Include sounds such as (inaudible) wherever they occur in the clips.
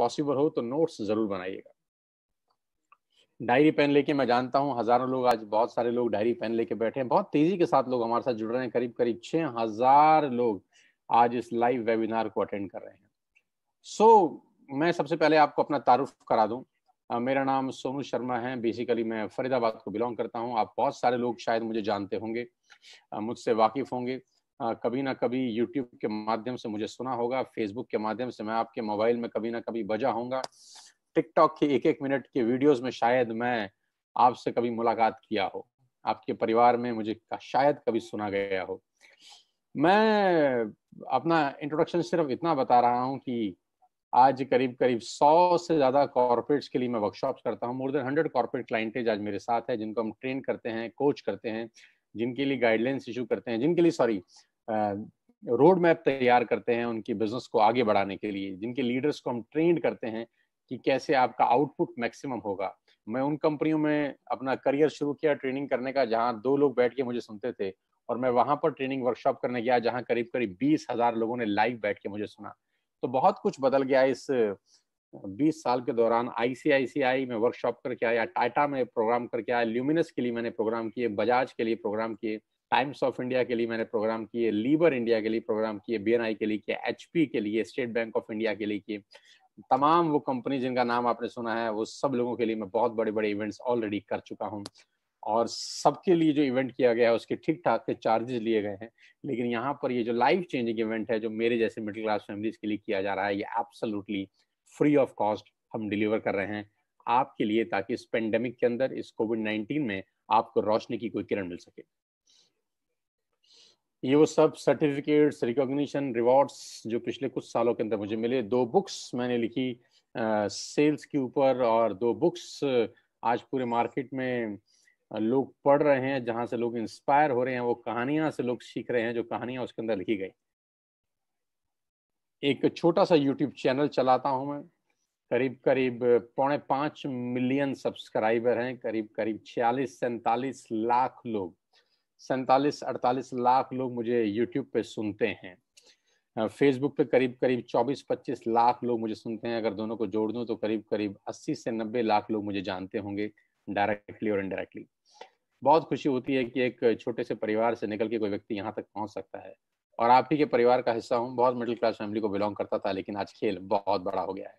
Possible हो तो notes जरूर बनाइएगा डायरी पेन लेके मैं जानता हूँ हजारों लोग आज बहुत सारे लोग डायरी पेन लेके बैठे हैं बहुत तेजी के साथ लोग हमारे साथ जुड़ रहे हैं करीब करीब छह हजार लोग आज इस लाइव वेबिनार को अटेंड कर रहे हैं सो so, मैं सबसे पहले आपको अपना तारुफ करा दूं मेरा नाम सोनू शर्मा है बेसिकली मैं फरीदाबाद को बिलोंग करता हूँ आप बहुत सारे लोग शायद मुझे जानते होंगे मुझसे वाकिफ होंगे कभी ना कभी यूट्यूब के माध्यम से मुझे सुना होगा फेसबुक के माध्यम से मैं आपके मोबाइल में कभी ना कभी बजा होगा टिकटॉक के एक एक मिनट के वीडियोस में शायद मैं आपसे कभी मुलाकात किया हो आपके परिवार में मुझे शायद कभी सुना गया हो मैं अपना इंट्रोडक्शन सिर्फ इतना बता रहा हूँ कि आज करीब करीब सौ से ज़्यादा कॉर्पोरेट्स के लिए मैं वर्कशॉप करता हूँ more than hundred corporate clientele आज मेरे साथ है जिनको हम ट्रेन करते हैं कोच करते हैं जिनके लिए गाइडलाइंस इशू करते हैं जिनके लिए सॉरी रोड मैप तैयार करते हैं उनकी बिजनेस को आगे बढ़ाने के लिए जिनके लीडर्स को हम ट्रेन करते हैं कि कैसे आपका आउटपुट मैक्सिमम होगा मैं उन कंपनियों में अपना करियर शुरू किया ट्रेनिंग करने का जहाँ दो लोग बैठ के मुझे सुनते थे और मैं वहां पर ट्रेनिंग वर्कशॉप करने गया जहाँ करीब करीब बीस हजार लोगों ने लाइव बैठ के मुझे सुना तो बहुत कुछ बदल गया इस बीस साल के दौरान आईसीआईसीआई में वर्कशॉप करके आया टाटा में प्रोग्राम करके आया ल्यूमिनस के लिए मैंने प्रोग्राम किए बजाज के लिए प्रोग्राम किए टाइम्स ऑफ इंडिया के लिए मैंने प्रोग्राम किए लीबर इंडिया के लिए प्रोग्राम किए बी के लिए किए एच के लिए स्टेट बैंक ऑफ इंडिया के लिए किए तमाम वो कंपनी जिनका नाम आपने सुना है वो सब लोगों के लिए मैं बहुत बड़े बड़े इवेंट्स ऑलरेडी कर चुका हूँ और सबके लिए जो इवेंट किया गया है उसके ठीक ठाक के चार्जेस लिए गए हैं लेकिन यहाँ पर ये जो लाइफ चेंजिंग इवेंट है जो मेरे जैसे मिडिल क्लास फैमिलीज के लिए किया जा रहा है ये एब्सोलूटली फ्री ऑफ कॉस्ट हम डिलीवर कर रहे हैं आपके लिए ताकि इस पेंडेमिक के अंदर इस कोविड नाइन्टीन में आपको रोशनी की कोई किरण मिल सके ये वो सब सर्टिफिकेट्स रिकॉग्निशन रिवॉर्ड्स जो पिछले कुछ सालों के अंदर मुझे मिले दो बुक्स मैंने लिखी सेल्स के ऊपर और दो बुक्स आज पूरे मार्केट में लोग पढ़ रहे हैं जहाँ से लोग इंस्पायर हो रहे हैं वो कहानियाँ से लोग सीख रहे हैं जो कहानियाँ उसके अंदर लिखी गई एक छोटा सा यूट्यूब चैनल चलाता हूँ मैं करीब करीब पौने पाँच मिलियन सब्सक्राइबर हैं करीब करीब छियालीस सैंतालीस लाख लोग सैंतालीस अड़तालीस लाख लोग मुझे यूट्यूब पे सुनते हैं फेसबुक पे करीब करीब 24-25 लाख लोग मुझे सुनते हैं अगर दोनों को जोड़ दूं तो करीब करीब 80 से 90 लाख लोग मुझे जानते होंगे डायरेक्टली और इनडायरेक्टली बहुत खुशी होती है कि एक छोटे से परिवार से निकल के कोई व्यक्ति यहाँ तक पहुँच सकता है और आप ही के परिवार का हिस्सा हूँ बहुत मिडिल क्लास फैमिली को बिलोंग करता था लेकिन आज खेल बहुत बड़ा हो गया है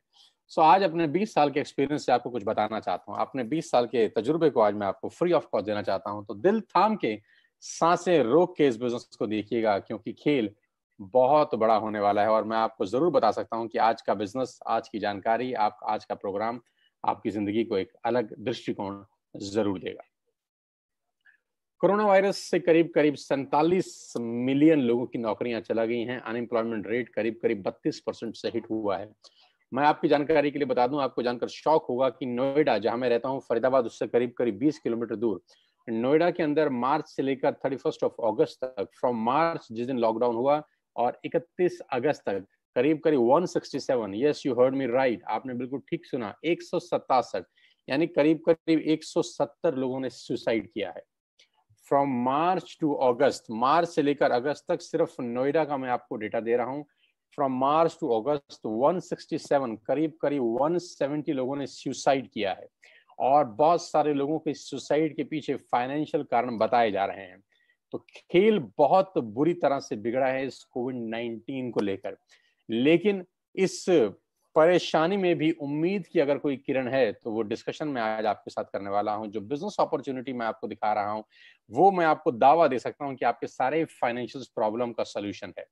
सो so, आज अपने 20 साल के एक्सपीरियंस से आपको कुछ बताना चाहता हूँ अपने 20 साल के तजुर्बे को आज मैं आपको फ्री ऑफ कॉस्ट देना चाहता हूँ तो दिल थाम के सांसें रोक के इस बिजनेस को देखिएगा क्योंकि खेल बहुत बड़ा होने वाला है और मैं आपको जरूर बता सकता हूं कि आज का बिजनेस आज की जानकारी आप आज का प्रोग्राम आपकी जिंदगी को एक अलग दृष्टिकोण जरूर देगा कोरोना वायरस से करीब करीब सैतालीस मिलियन लोगों की नौकरियां चला गई हैं अनएम्प्लॉयमेंट रेट करीब करीब 32 परसेंट से हिट हुआ है मैं आपकी जानकारी के लिए बता दूं आपको जानकर शौक होगा कि नोएडा जहां मैं रहता हूं फरीदाबाद उससे करीब करीब 20 किलोमीटर दूर नोएडा के अंदर मार्च से लेकर थर्टी फर्स्ट ऑफ अगस्त तक फ्रॉम मार्च जिस दिन लॉकडाउन हुआ और 31 अगस्त तक करीब करीब 167 yes you heard me right आपने बिल्कुल ठीक सुना एक यानी करीब करीब 170 लोगों ने सुसाइड किया है फ्रॉम मार्च टू अगस्त मार्च से लेकर अगस्त तक सिर्फ नोएडा का मैं आपको डेटा दे रहा हूँ फ्रॉम मार्च टू अगस्त 167 करीब करीब 170 लोगों ने सुसाइड किया है और बहुत सारे लोगों के सुसाइड के पीछे फाइनेंशियल कारण बताए जा रहे हैं तो खेल बहुत बुरी तरह से बिगड़ा है इस कोविड नाइन्टीन को लेकर लेकिन इस परेशानी में भी उम्मीद की अगर कोई किरण है तो वो डिस्कशन में आज आपके साथ करने वाला हूं जो बिजनेस अपॉर्चुनिटी मैं आपको दिखा रहा हूं वो मैं आपको दावा दे सकता हूं कि आपके सारे फाइनेंशियल प्रॉब्लम का सोल्यूशन है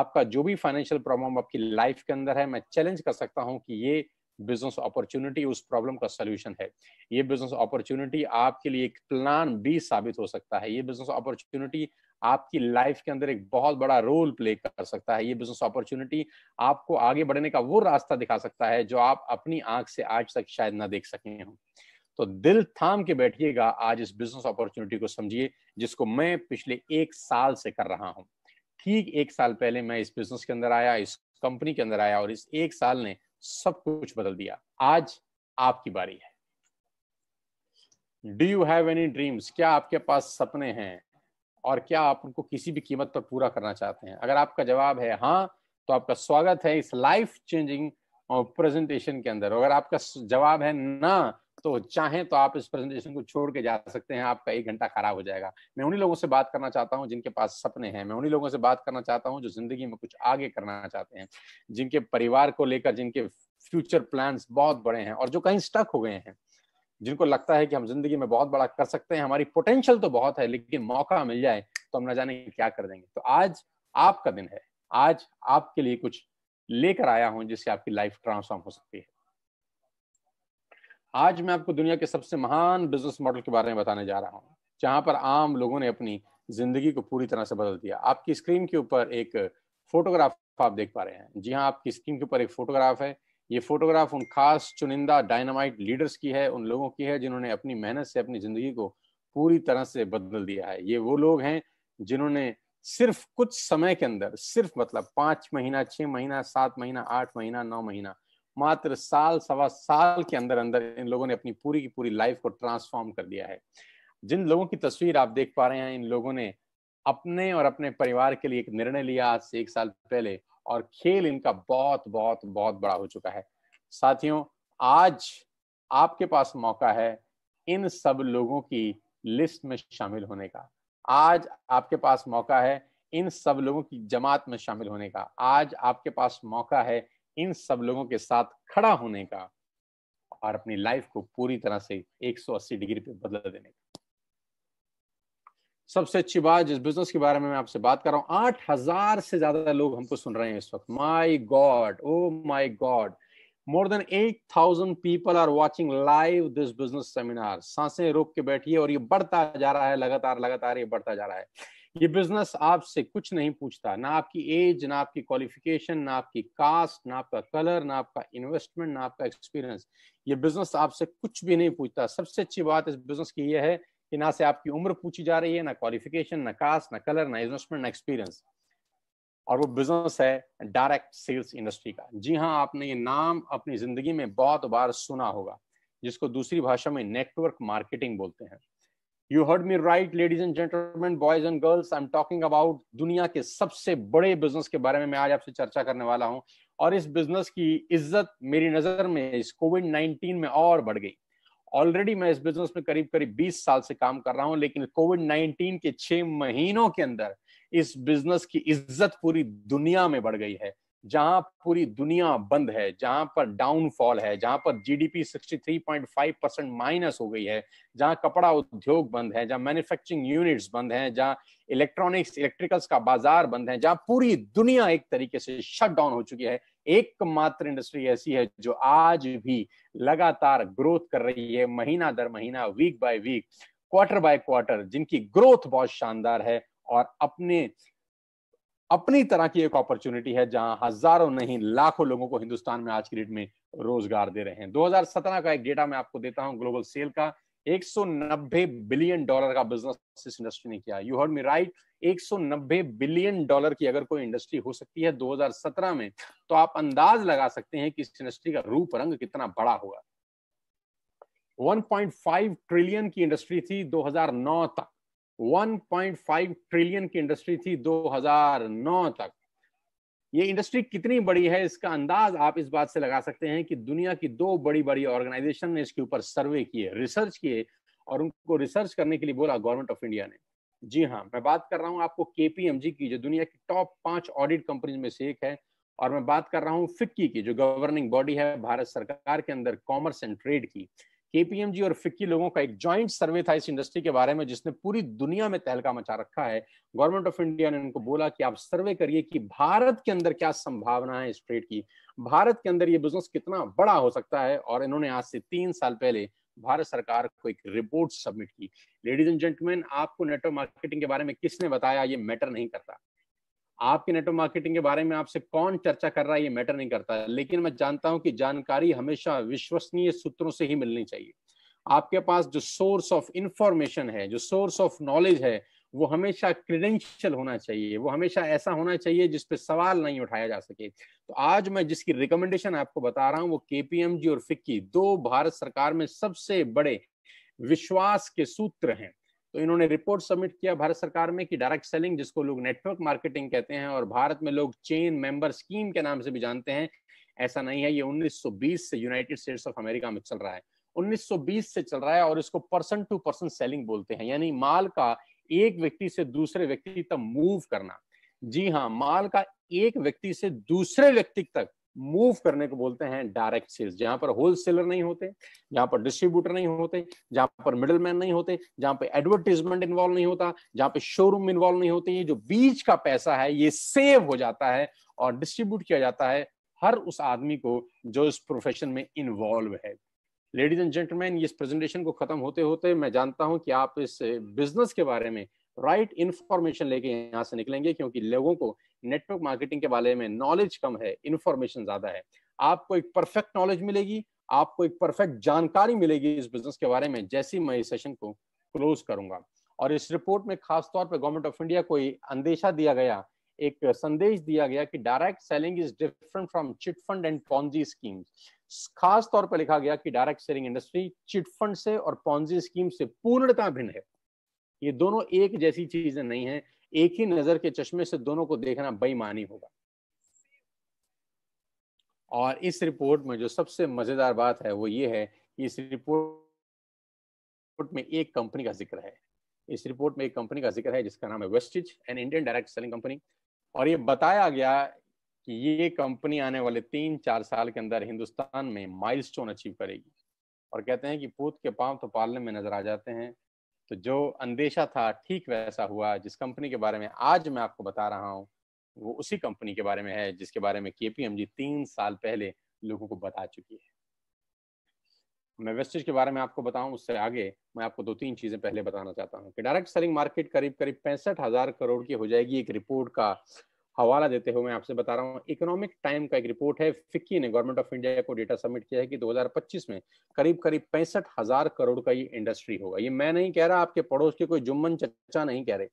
आपका जो भी फाइनेंशियल प्रॉब्लम आपकी लाइफ के अंदर है मैं चैलेंज कर सकता हूं कि ये बिजनेस अपॉर्चुनिटी उस प्रॉब्लम का सोल्यूशन है ये बिजनेस अपॉर्चुनिटी आपके लिए एक प्लान बी साबित हो सकता है ये बिजनेस अपॉर्चुनिटी आपकी लाइफ के अंदर एक बहुत बड़ा रोल प्ले कर सकता है ये बिजनेस अपॉर्चुनिटी आपको आगे बढ़ने का वो रास्ता दिखा सकता है जो आप अपनी आंख से आज तक शायद ना देख सके हो तो दिल थाम के बैठिएगा आज इस बिजनेस अपॉर्चुनिटी को समझिए जिसको मैं पिछले एक साल से कर रहा हूं ठीक एक साल पहले मैं इस बिजनेस के अंदर आया इस कंपनी के अंदर आया और इस एक साल ने सब कुछ बदल दिया आज आपकी बारी है do you have any dreams क्या आपके पास सपने हैं और क्या आप उनको किसी भी कीमत पर पूरा करना चाहते हैं अगर आपका जवाब है हाँ तो आपका स्वागत है इस लाइफ चेंजिंग प्रेजेंटेशन के अंदर अगर आपका जवाब है ना तो चाहें तो आप इस प्रेजेंटेशन को छोड़ के जा सकते हैं आपका एक घंटा खराब हो जाएगा मैं उन्हीं लोगों से बात करना चाहता हूं जिनके पास सपने हैं मैं उन्हीं लोगों से बात करना चाहता हूं जो जिंदगी में कुछ आगे करना चाहते हैं जिनके परिवार को लेकर जिनके फ्यूचर प्लान बहुत बड़े हैं और जो कहीं स्टक हो गए हैं जिनको लगता है कि हम जिंदगी में बहुत बड़ा कर सकते हैं हमारी पोटेंशियल तो बहुत है लेकिन मौका मिल जाए तो हम न जाने क्या कर देंगे तो आज आपका दिन है आज आपके लिए कुछ लेकर आया हूं जिससे आपकी लाइफ ट्रांसफॉर्म हो सकती है आज मैं आपको दुनिया के सबसे महान बिजनेस मॉडल के बारे में बताने जा रहा हूँ जहाँ पर आम लोगों ने अपनी जिंदगी को पूरी तरह से बदल दिया आपकी स्क्रीन के ऊपर एक फोटोग्राफ आप देख पा रहे हैं जी हाँ आपकी स्क्रीन के ऊपर एक फोटोग्राफ है ये फोटोग्राफ उन खास चुनिंदा डायनामाइट लीडर्स की है उन लोगों की है जिन्होंने अपनी मेहनत से अपनी जिंदगी को पूरी तरह से बदल दिया है ये वो लोग हैं जिन्होंने सिर्फ कुछ समय के अंदर सिर्फ मतलब पांच महीना छह महीना सात महीना आठ महीना नौ महीना मात्र साल सवा साल के अंदर अंदर इन लोगों ने अपनी पूरी की पूरी लाइफ को ट्रांसफॉर्म कर दिया है जिन लोगों की तस्वीर आप देख पा रहे हैं इन लोगों ने अपने और अपने परिवार के लिए एक निर्णय लिया आज से एक साल पहले और खेल इनका बहुत बहुत बहुत बड़ा हो चुका है साथियों आज आपके पास मौका है इन सब लोगों की लिस्ट में शामिल होने का आज आपके पास मौका है इन सब लोगों की जमात में शामिल होने का आज आपके पास मौका है इन सब लोगों के साथ खड़ा होने का और अपनी लाइफ को पूरी तरह से 180 डिग्री पे बदल देने का सबसे अच्छी बात जिस बिजनेस के बारे में मैं आपसे बात कर रहा हूं आठ हजार से ज्यादा लोग हमको सुन रहे हैं इस वक्त my God oh my God more than eight thousand people are watching live this business seminar सांसें रोक के बैठिए और ये बढ़ता जा रहा है लगातार लगातार ये बढ़ता जा रहा है ये बिजनेस आपसे कुछ नहीं पूछता ना आपकी एज ना आपकी क्वालिफिकेशन ना आपकी कास्ट ना आपका कलर ना आपका इन्वेस्टमेंट ना आपका एक्सपीरियंस ये बिजनेस आपसे कुछ भी नहीं पूछता सबसे अच्छी बात इस बिजनेस की यह है कि ना से आपकी उम्र पूछी जा रही है ना क्वालिफिकेशन ना कास्ट ना कलर ना इन्वेस्टमेंट ना एक्सपीरियंस और वो बिजनेस है डायरेक्ट सेल्स इंडस्ट्री का जी हाँ आपने ये नाम अपनी जिंदगी में बहुत बार सुना होगा जिसको दूसरी भाषा में नेटवर्क मार्केटिंग बोलते हैं you heard me right ladies and gentleman boys and girls I am talking about दुनिया के सबसे बड़े बिजनेस के बारे में मैं आज आपसे चर्चा करने वाला हूँ और इस बिजनेस की इज्जत मेरी नजर में इस कोविड नाइनटीन में और बढ़ गई ऑलरेडी मैं इस बिजनेस में करीब करीब 20 साल से काम कर रहा हूं लेकिन कोविड 19 के छह महीनों के अंदर इस बिजनेस की इज्जत पूरी दुनिया में बढ़ गई है जहां पूरी दुनिया बंद है जहां पर डाउनफॉल है जहां पर जीडीपी 63.5 परसेंट माइनस हो गई है जहां कपड़ा उद्योग बंद है जहां मैन्युफैक्चरिंग यूनिट्स बंद हैं जहां इलेक्ट्रॉनिक्स इलेक्ट्रिकल्स का बाजार बंद है जहां पूरी दुनिया एक तरीके से शट डाउन हो चुकी है एकमात्र इंडस्ट्री ऐसी है जो आज भी लगातार ग्रोथ कर रही है महीना दर महीना week by week quarter by quarter जिनकी ग्रोथ बहुत शानदार है और अपने अपनी तरह की एक अपॉर्चुनिटी है जहां हजारों नहीं लाखों लोगों को हिंदुस्तान में आज की डेट में रोजगार दे रहे हैं 2017 का एक डेटा मैं आपको देता हूं ग्लोबल सेल का 190 बिलियन डॉलर का बिजनेस इस इंडस्ट्री ने किया you heard me right 190 billion dollar की अगर कोई इंडस्ट्री हो सकती है 2017 में तो आप अंदाज लगा सकते हैं कि इस इंडस्ट्री का रूप रंग कितना बड़ा होगा 1.5 ट्रिलियन की इंडस्ट्री थी 2009 तक 1.5 ट्रिलियन की इंडस्ट्री थी 2009 तक ये इंडस्ट्री कितनी बड़ी है इसका अंदाज आप इस बात से लगा सकते हैं कि दुनिया की दो बड़ी बड़ी ऑर्गेनाइजेशन ने इसके ऊपर सर्वे किए रिसर्च किए और उनको रिसर्च करने के लिए बोला गवर्नमेंट ऑफ इंडिया ने जी हाँ मैं बात कर रहा हूँ आपको केपीएमजी की जो दुनिया की टॉप पांच ऑडिट कंपनीज में से एक है और मैं बात कर रहा हूँ फिक्की की जो गवर्निंग बॉडी है भारत सरकार के अंदर कॉमर्स एंड ट्रेड की केपीएमजी और फिक्की लोगों का एक ज्वाइंट सर्वे था इस इंडस्ट्री के बारे में जिसने पूरी दुनिया में तहलका मचा रखा है गवर्नमेंट ऑफ इंडिया ने उनको बोला कि आप सर्वे करिए कि भारत के अंदर क्या संभावना है इस ट्रेड की भारत के अंदर ये बिजनेस कितना बड़ा हो सकता है और इन्होंने आज से तीन साल पहले भारत सरकार को एक रिपोर्ट सबमिट की लेडीज एंड जेंटलमैन आपको नेटवर्क मार्केटिंग के बारे में किसने बताया ये मैटर नहीं करता आपके नेटवर्क मार्केटिंग के बारे में आपसे कौन चर्चा कर रहा है ये मैटर नहीं करता है लेकिन मैं जानता हूं कि जानकारी हमेशा विश्वसनीय सूत्रों से ही मिलनी चाहिए आपके पास जो सोर्स ऑफ इंफॉर्मेशन है जो सोर्स ऑफ नॉलेज है वो हमेशा क्रीडेंशियल होना चाहिए वो हमेशा ऐसा होना चाहिए जिसपे सवाल नहीं उठाया जा सके तो आज मैं जिसकी रिकमेंडेशन आपको बता रहा हूँ वो केपीएमजी और फिक्की दो भारत सरकार में सबसे बड़े विश्वास के सूत्र हैं तो इन्होंने रिपोर्ट सबमिट किया भारत सरकार में कि डायरेक्ट सेलिंग जिसको लोग नेटवर्क मार्केटिंग कहते हैं और भारत में लोग चेन मेंबर स्कीम के नाम से भी जानते हैं ऐसा नहीं है ये 1920 से यूनाइटेड स्टेट्स ऑफ अमेरिका में चल रहा है 1920 से चल रहा है और इसको पर्सन टू पर्सन सेलिंग बोलते हैं यानी माल का एक व्यक्ति से दूसरे व्यक्ति तक मूव करना जी हाँ माल का एक व्यक्ति से दूसरे व्यक्ति तक मूव करने को बोलते हैं डायरेक्ट सेल्स जहां पर होलसेलर नहीं होते जहां पर डिस्ट्रीब्यूटर नहीं होते जहां पर मिडलमैन नहीं होते जहां पर एडवर्टीजमेंट इन्वॉल्व नहीं होता जहां पर शोरूम इन्वॉल्व नहीं होते ये जो बीच का पैसा है ये सेव हो जाता है और डिस्ट्रीब्यूट किया जाता है हर उस आदमी को जो इस प्रोफेशन में इन्वॉल्व है लेडीज एंड जेंटलमैन इस प्रेजेंटेशन को खत्म होते होते मैं जानता हूं कि आप इस बिजनेस के बारे में राइट इंफॉर्मेशन लेके यहाँ से निकलेंगे क्योंकि लोगों को नेटवर्क मार्केटिंग के बारे में नॉलेज कम है इन्फॉर्मेशन ज्यादा है आपको एक परफेक्ट नॉलेज मिलेगी आपको एक परफेक्ट जानकारी मिलेगी इस बिजनेस के बारे में जैसे मैं इस सेशन को क्लोज करूंगा और इस रिपोर्ट में तौर पर गवर्नमेंट ऑफ इंडिया को अंदेशा दिया गया एक संदेश दिया गया कि direct selling is different from chit fund and Ponzi schemes खास तौर पर लिखा गया कि direct selling industry chit fund से और पॉन्जी स्कीम से पूर्णता भिन्न है ये दोनों एक जैसी चीजें नहीं है एक ही नजर के चश्मे से दोनों को देखना बेईमानी होगा और इस रिपोर्ट में जो सबसे मजेदार बात है वो ये है कि इस रिपोर्ट में एक कंपनी का जिक्र है इस रिपोर्ट में एक कंपनी का जिक्र है जिसका नाम है Vestige an Indian direct selling company और ये बताया गया कि ये कंपनी आने वाले तीन चार साल के अंदर हिंदुस्तान में माइलस्टोन अचीव करेगी और कहते हैं कि पूत के पांव तो पालने में नजर आ जाते हैं तो जो अंदेशा था ठीक वैसा हुआ जिस कंपनी के बारे में आज मैं आपको बता रहा हूँ वो उसी कंपनी के बारे में है जिसके बारे में केपीएमजी तीन साल पहले लोगों को बता चुकी है मैं वेस्टेज के बारे में आपको बताऊं उससे आगे मैं आपको दो तीन चीजें पहले बताना चाहता हूं कि डायरेक्ट सेलिंग मार्केट करीब करीब पैंसठ हजार करोड़ की हो जाएगी एक रिपोर्ट का हवाला देते हुए मैं आपसे बता रहा हूँ इकोनॉमिक टाइम का एक रिपोर्ट है फिक्की ने गवर्नमेंट ऑफ इंडिया को डेटा सबमिट किया है कि 2025 में करीब करीब पैंसठ हजार करोड़ का ये इंडस्ट्री होगा ये मैं नहीं कह रहा आपके पड़ोस के कोई जुम्मन चचा नहीं कह रहे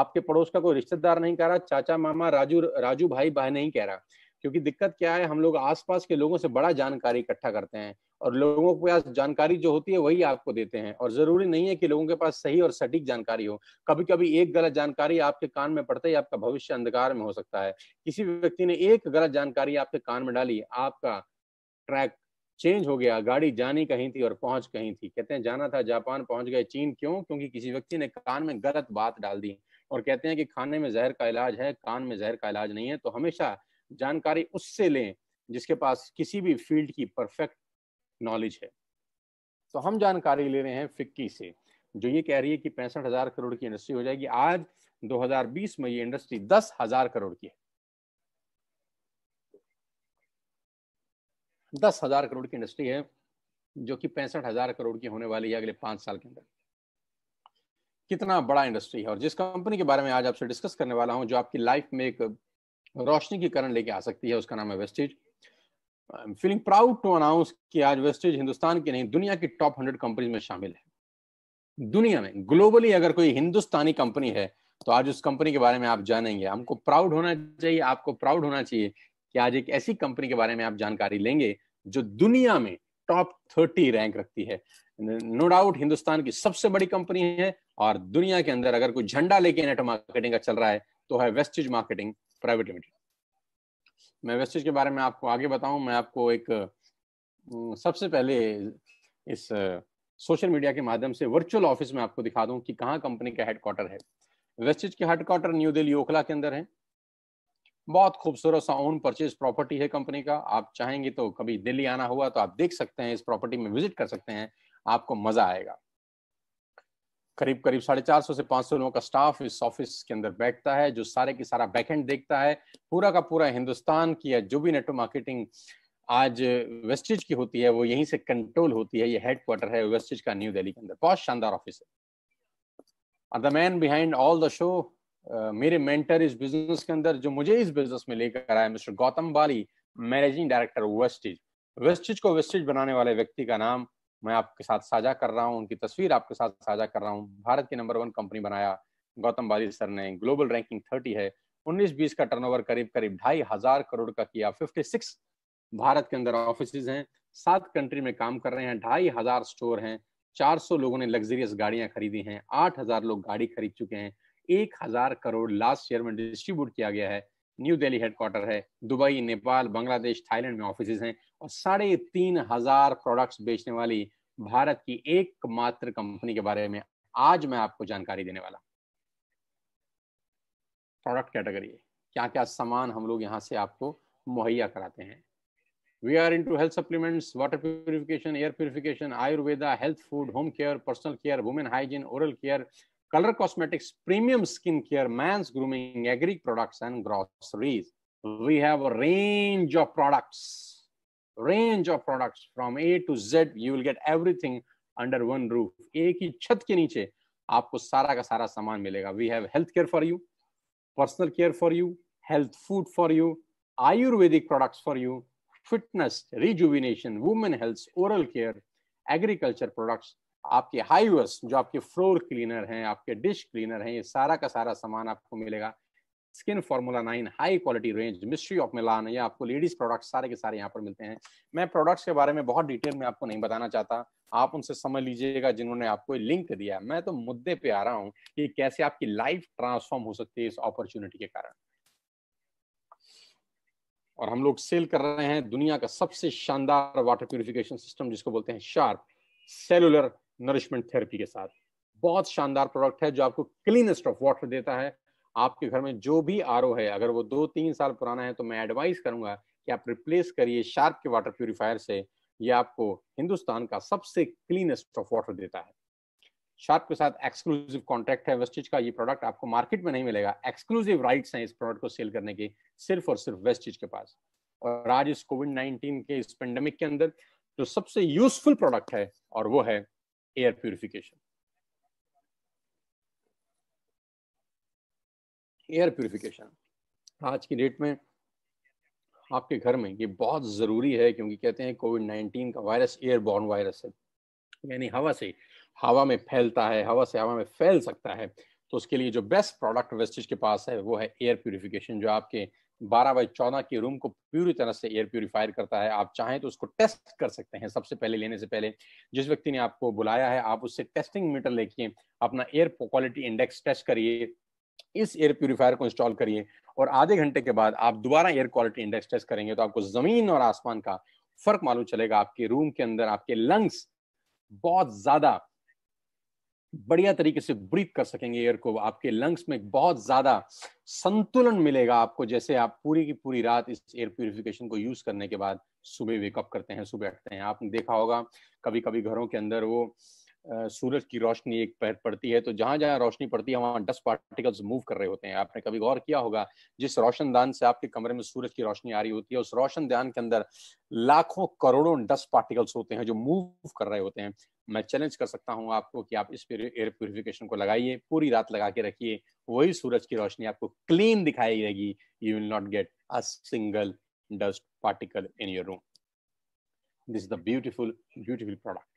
आपके पड़ोस का कोई रिश्तेदार नहीं कह रहा चाचा मामा राजू राजू भाई भाई नहीं कह रहा क्योंकि दिक्कत क्या है हम लोग आसपास के लोगों से बड़ा जानकारी इकट्ठा करते हैं और लोगों के पास जानकारी जो होती है वही आपको देते हैं और जरूरी नहीं है कि लोगों के पास सही और सटीक जानकारी हो कभी कभी एक गलत जानकारी आपके कान में पड़ते ही आपका भविष्य अंधकार में हो सकता है किसी व्यक्ति ने एक गलत जानकारी आपके कान में डाली आपका ट्रैक चेंज हो गया गाड़ी जानी कहीं थी और पहुंच कहीं थी कहते हैं जाना था जापान पहुंच गए चीन क्यों क्योंकि किसी व्यक्ति ने कान में गलत बात डाल दी और कहते हैं कि खाने में जहर का इलाज है कान में जहर का इलाज नहीं है तो हमेशा जानकारी उससे लें जिसके पास किसी भी फील्ड की परफेक्ट नॉलेज है तो हम जानकारी ले रहे हैं फिक्की से जो ये कह रही है कि पैंसठ हजार करोड़ की इंडस्ट्री हो जाएगी आज 2020 में ये इंडस्ट्री दस हजार करोड़ की है दस हजार करोड़ की इंडस्ट्री है जो कि पैंसठ हजार करोड़ की होने वाली है अगले पांच साल के अंदर कितना बड़ा इंडस्ट्री है और जिस कंपनी के बारे में आज आपसे डिस्कस करने वाला हूं जो आपकी लाइफ में एक रोशनी की करण लेके आ सकती है उसका नाम है Vestige I am feeling proud to announce कि आज वेस्टेज हिंदुस्तान की नहीं दुनिया की टॉप हंड्रेड कंपनीज में शामिल है दुनिया में ग्लोबली अगर कोई हिंदुस्तानी कंपनी है तो आज उस कंपनी के बारे में आप जानेंगे हमको प्राउड होना चाहिए आपको प्राउड होना चाहिए कि आज एक ऐसी कंपनी के बारे में आप जानकारी लेंगे जो दुनिया में टॉप थर्टी रैंक रखती है नो डाउट हिंदुस्तान की सबसे बड़ी कंपनी है और दुनिया के अंदर अगर कोई झंडा लेके नेट मार्केटिंग का चल रहा है तो है वेस्टेज मार्केटिंग प्राइवेट लिमिटेड मैं वेस्टेज के बारे में आपको आगे बताऊं मैं आपको एक सबसे पहले इस सोशल मीडिया के माध्यम से वर्चुअल ऑफिस में आपको दिखा दूं कि कहाँ कंपनी का हेडक्वार्टर है वेस्टेज के हेडक्वार्टर न्यू दिल्ली ओखला के अंदर है बहुत खूबसूरत सा ओन परचेज प्रॉपर्टी है कंपनी का आप चाहेंगे तो कभी दिल्ली आना हुआ तो आप देख सकते हैं इस प्रॉपर्टी में विजिट कर सकते हैं आपको मजा आएगा करीब करीब साढ़े चार सौ से पांच सौ लोगों का स्टाफ इस ऑफिस के अंदर बैठता है जो सारे की सारा बैकहेंड देखता है पूरा का पूरा हिंदुस्तान की जो भी नेटो मार्केटिंग आज वेस्टेज की होती है वो यहीं से कंट्रोल होती है ये हेडक्वार्टर है वेस्टेज का न्यू दिल्ली के अंदर बहुत शानदार ऑफिस है the man behind all the show मेरे मेंटर इस बिजनेस के अंदर जो मुझे इस बिजनेस में लेकर आया mister Gautam Bali managing director Vestige Vestige को वेस्टेज बनाने वाले व्यक्ति का नाम मैं आपके साथ साझा कर रहा हूँ उनकी तस्वीर आपके साथ साझा कर रहा हूँ भारत की नंबर वन कंपनी बनाया गौतम बाली सर ने ग्लोबल रैंकिंग थर्टी है उन्नीस बीस का टर्न करीब करीब ढाई हजार करोड़ का किया फिफ्टी सिक्स भारत के अंदर ऑफिस हैं सात कंट्री में काम कर रहे हैं ढाई हजार स्टोर हैं चार सौ लोगों ने लग्जरियस गाड़ियां खरीदी हैं आठ हजार लोग गाड़ी खरीद चुके हैं एक हजार करोड़ लास्ट ईयर में डिस्ट्रीब्यूट किया गया है न्यू दिल्ली हेडक्वार्टर है दुबई नेपाल बांग्लादेश थाईलैंड में ऑफिस हैं और साढ़े तीन हजार प्रोडक्ट्स बेचने वाली भारत की एकमात्र कंपनी के बारे में आज मैं आपको जानकारी देने वाला प्रोडक्ट कैटेगरी क्या क्या सामान हम लोग यहाँ से आपको मुहैया कराते हैं we are into health supplements water purification air purification ayurveda health food home care personal care women hygiene oral care color cosmetics, premium skincare, man's grooming, agri products, and groceries. We have a range of products, range of products from A to Z. You will get everything under one roof. We have healthcare for you, personal care for you, health food for you, Ayurvedic products for you, fitness, rejuvenation, women health, oral care, agriculture products, आपके हाईवर्स जो आपके floor cleaner हैं आपके dish cleaner हैं ये सारा का सारा सामान आपको मिलेगा skin formula nine high quality range mystery of Milan ये आपको लेडीज प्रोडक्ट्स सारे के सारे यहाँ पर मिलते हैं मैं प्रोडक्ट्स के बारे में बहुत डिटेल में आपको नहीं बताना चाहता आप उनसे समझ लीजिएगा जिन्होंने आपको लिंक दिया मैं तो मुद्दे पे आ रहा हूँ कि कैसे आपकी लाइफ ट्रांसफॉर्म हो सकती है इस अपॉर्चुनिटी के कारण और हम लोग सेल कर रहे हैं दुनिया का सबसे शानदार वाटर प्योरिफिकेशन सिस्टम जिसको बोलते हैं शार्प सेलुलर नरिशमेंट थेरेपी के साथ बहुत शानदार प्रोडक्ट है जो आपको क्लीनेस्ट ऑफ वाटर देता है आपके घर में जो भी आर है अगर वो दो तीन साल पुराना है तो मैं एडवाइस करूंगा कि आप रिप्लेस करिए शार्प के वाटर प्योरीफायर से ये आपको हिंदुस्तान का सबसे क्लीनेस्ट ऑफ वाटर देता है शार्प के साथ एक्सक्लूसिव कॉन्ट्रैक्ट है वेस्टिज का ये प्रोडक्ट आपको मार्केट में नहीं मिलेगा एक्सक्लूसिव राइट्स हैं इस प्रोडक्ट को सेल करने के सिर्फ और सिर्फ वेस्टिज के पास और आज इस कोविड नाइनटीन के इस पेंडेमिक के अंदर जो सबसे यूजफुल प्रोडक्ट है और वो है air purification. एयर प्योरीफिकेशन आज की डेट में आपके घर में ये बहुत ज़रूरी है क्योंकि कहते हैं कोविड नाइन्टीन का वायरस एयर बॉर्न वायरस है यानी हवा से हवा में फैलता है हवा से हवा में फैल सकता है तो उसके लिए जो बेस्ट प्रोडक्ट वेस्टिज के पास है वो है एयर प्योरीफिकेशन जो आपके बारह बाई चौदह के रूम को पूरी तरह से एयर प्योरीफायर करता है आप चाहें तो उसको टेस्ट कर सकते हैं सबसे पहले लेने से पहले जिस व्यक्ति ने आपको बुलाया है आप उससे टेस्टिंग मीटर लेके अपना एयर क्वालिटी इंडेक्स टेस्ट करिए इस एयर प्योरीफायर को इंस्टॉल करिए और आधे घंटे के बाद आप दोबारा एयर क्वालिटी इंडेक्स टेस्ट करेंगे तो आपको जमीन और आसमान का फर्क मालूम चलेगा आपके रूम के अंदर आपके लंग्स बहुत ज्यादा बढ़िया तरीके से ब्रीथ कर सकेंगे एयर को आपके लंग्स में बहुत ज्यादा संतुलन मिलेगा आपको जैसे आप पूरी की पूरी रात इस एयर प्योरिफिकेशन को यूज करने के बाद सुबह वेकअप करते हैं सुबह उठते हैं आपने देखा होगा कभी कभी घरों के अंदर वो सूरज की रोशनी एक पैर पड़ती है तो जहां जहां रोशनी पड़ती है वहां डस्ट पार्टिकल्स मूव कर रहे होते हैं आपने कभी गौर किया होगा जिस रोशनदान से आपके कमरे में सूरज की रोशनी आ रही होती है उस रोशनदान के अंदर लाखों करोड़ों डस्ट पार्टिकल्स होते हैं जो मूव कर रहे होते हैं मैं चैलेंज कर सकता हूं आपको कि आप इस एयर प्योरिफिकेशन को लगाइए पूरी रात लगा के रखिए वही सूरज की रोशनी आपको क्लीन दिखाई देगी you will not get a single dust particle in your room this is the beautiful beautiful product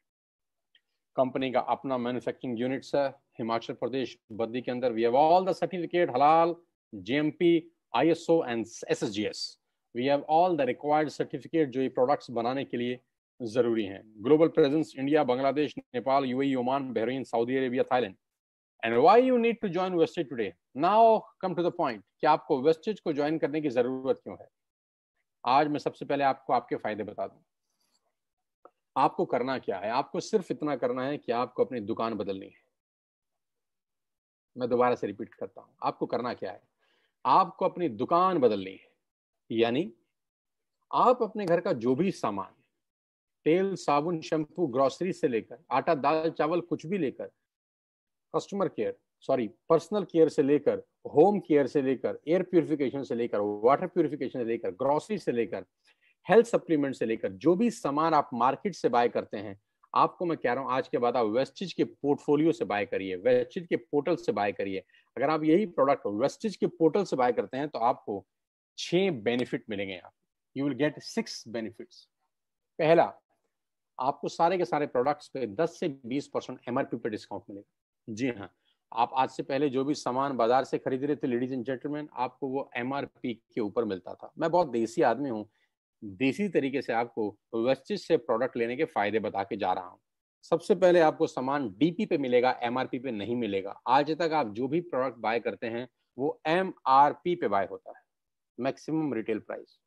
company का अपना मैन्युफैक्चरिंग यूनिट्स है हिमाचल प्रदेश बद्दी के अंदर we have all the certificate हलाल GMP ISO and SSGS we have all the required certificate जो ये products बनाने के लिए जरूरी हैं global presence India Bangladesh Nepal UAE Oman Bahrain Saudi Arabia Thailand and why you need to join Vestige today now come to the point कि आपको wastage को ज्वाइन करने की जरूरत क्यों है आज मैं सबसे पहले आपको आपके फायदे बता दूं आपको करना क्या है आपको सिर्फ इतना करना है कि आपको अपनी दुकान बदलनी है मैं दोबारा से रिपीट करता हूं आपको करना क्या है आपको अपनी दुकान बदलनी है यानी आप अपने घर का जो भी सामान तेल साबुन शैम्पू ग्रोसरी से लेकर आटा दाल चावल कुछ भी लेकर customer care sorry personal care से लेकर होम केयर से लेकर एयर प्योरिफिकेशन से लेकर वाटर प्योरिफिकेशन से लेकर ग्रोसरी से लेकर हेल्थ सप्लीमेंट से लेकर जो भी सामान आप मार्केट से बाय करते हैं आपको मैं कह रहा हूँ आज के बाद आप वेस्टिज के पोर्टफोलियो से बाय करिए वेस्टिज के पोर्टल से बाय करिए अगर आप यही प्रोडक्ट वेस्टिज के पोर्टल से बाय करते हैं तो आपको छह बेनिफिट मिलेंगे आप you will get six benefits पहला आपको सारे के सारे प्रोडक्ट्स पे 10 से 20 परसेंट एम पे डिस्काउंट मिलेगा जी हाँ आप आज से पहले जो भी सामान बाजार से खरीद रहे थे लेडीज एंड जेंटलमैन आपको वो एम के ऊपर मिलता था मैं बहुत देसी आदमी हूँ देसी तरीके से आपको वेस्टिज से प्रोडक्ट लेने के फायदे बता के जा रहा हूँ सबसे पहले आपको सामान डीपी पे मिलेगा एमआरपी पे नहीं मिलेगा आज तक आप जो भी प्रोडक्ट बाय करते हैं वो एमआरपी पे बाय होता है मैक्सिमम रिटेल प्राइस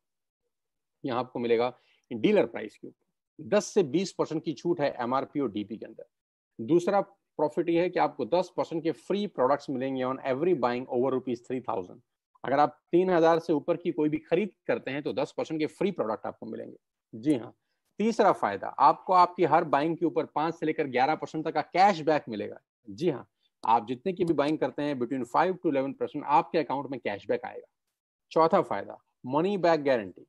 यहाँ आपको मिलेगा डीलर प्राइस के ऊपर दस से बीस परसेंट की छूट है एमआरपी और डीपी के अंदर दूसरा प्रॉफिट ये है कि आपको दस परसेंट के फ्री प्रोडक्ट्स मिलेंगे on every buying over rupees three thousand अगर आप तीन हजार से ऊपर की कोई भी खरीद करते हैं तो दस परसेंट के फ्री प्रोडक्ट आपको मिलेंगे जी हाँ तीसरा फायदा आपको आपकी हर बाइंग के ऊपर पांच से लेकर ग्यारह परसेंट तक का कैश बैक मिलेगा जी हाँ आप जितने की भी बाइंग करते हैं between five to eleven percent आपके अकाउंट में कैश बैक आएगा चौथा फायदा मनी बैक गारंटी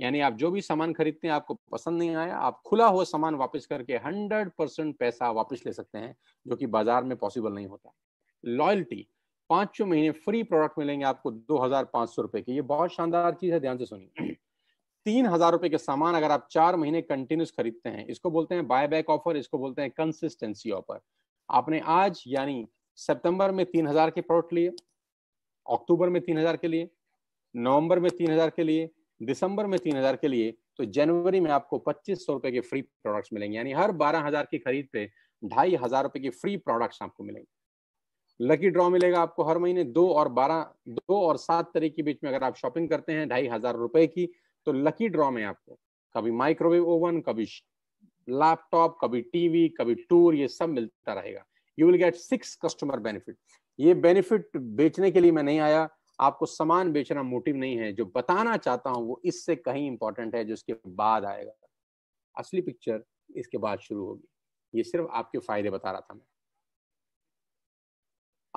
यानी आप जो भी सामान खरीदते हैं आपको पसंद नहीं आया आप खुला हुआ सामान वापस करके हंड्रेड परसेंट पैसा वापस ले सकते हैं जो कि बाजार में पॉसिबल नहीं होता लॉयल्टी छो महीने फ्री प्रोडक्ट मिलेंगे आपको दो हजार पांच सौ रुपए की ये बहुत शानदार चीज है ध्यान से सुनिए (clears throat) तीन हजार रुपए के सामान अगर आप चार महीने कंटिन्यूस खरीदते हैं इसको बोलते हैं बाय बैक ऑफर इसको बोलते हैं कंसिस्टेंसी ऑफर आपने आज यानी सितंबर में तीन हजार के प्रोडक्ट लिए अक्टूबर में तीन हजार के लिए नवंबर में तीन हजार के लिए दिसंबर में तीन हजार के लिए तो जनवरी में आपको पच्चीस सौ रुपए के फ्री प्रोडक्ट्स मिलेंगे यानी हर बारह हजार की खरीद पे ढाई हजार रुपए की फ्री प्रोडक्ट्स आपको मिलेंगे लकी ड्रॉ मिलेगा आपको हर महीने दो और बारह दो और सात तारीख के बीच में अगर आप शॉपिंग करते हैं ढाई हजार रुपए की तो लकी ड्रॉ में आपको कभी माइक्रोवेव ओवन कभी लैपटॉप कभी टीवी कभी टूर ये सब मिलता रहेगा you will get six customer benefit ये बेनिफिट बेचने के लिए मैं नहीं आया आपको सामान बेचना मोटिव नहीं है जो बताना चाहता हूँ वो इससे कहीं इंपॉर्टेंट है जो इसके बाद आएगा असली पिक्चर इसके बाद शुरू होगी ये सिर्फ आपके फायदे बता रहा था मैं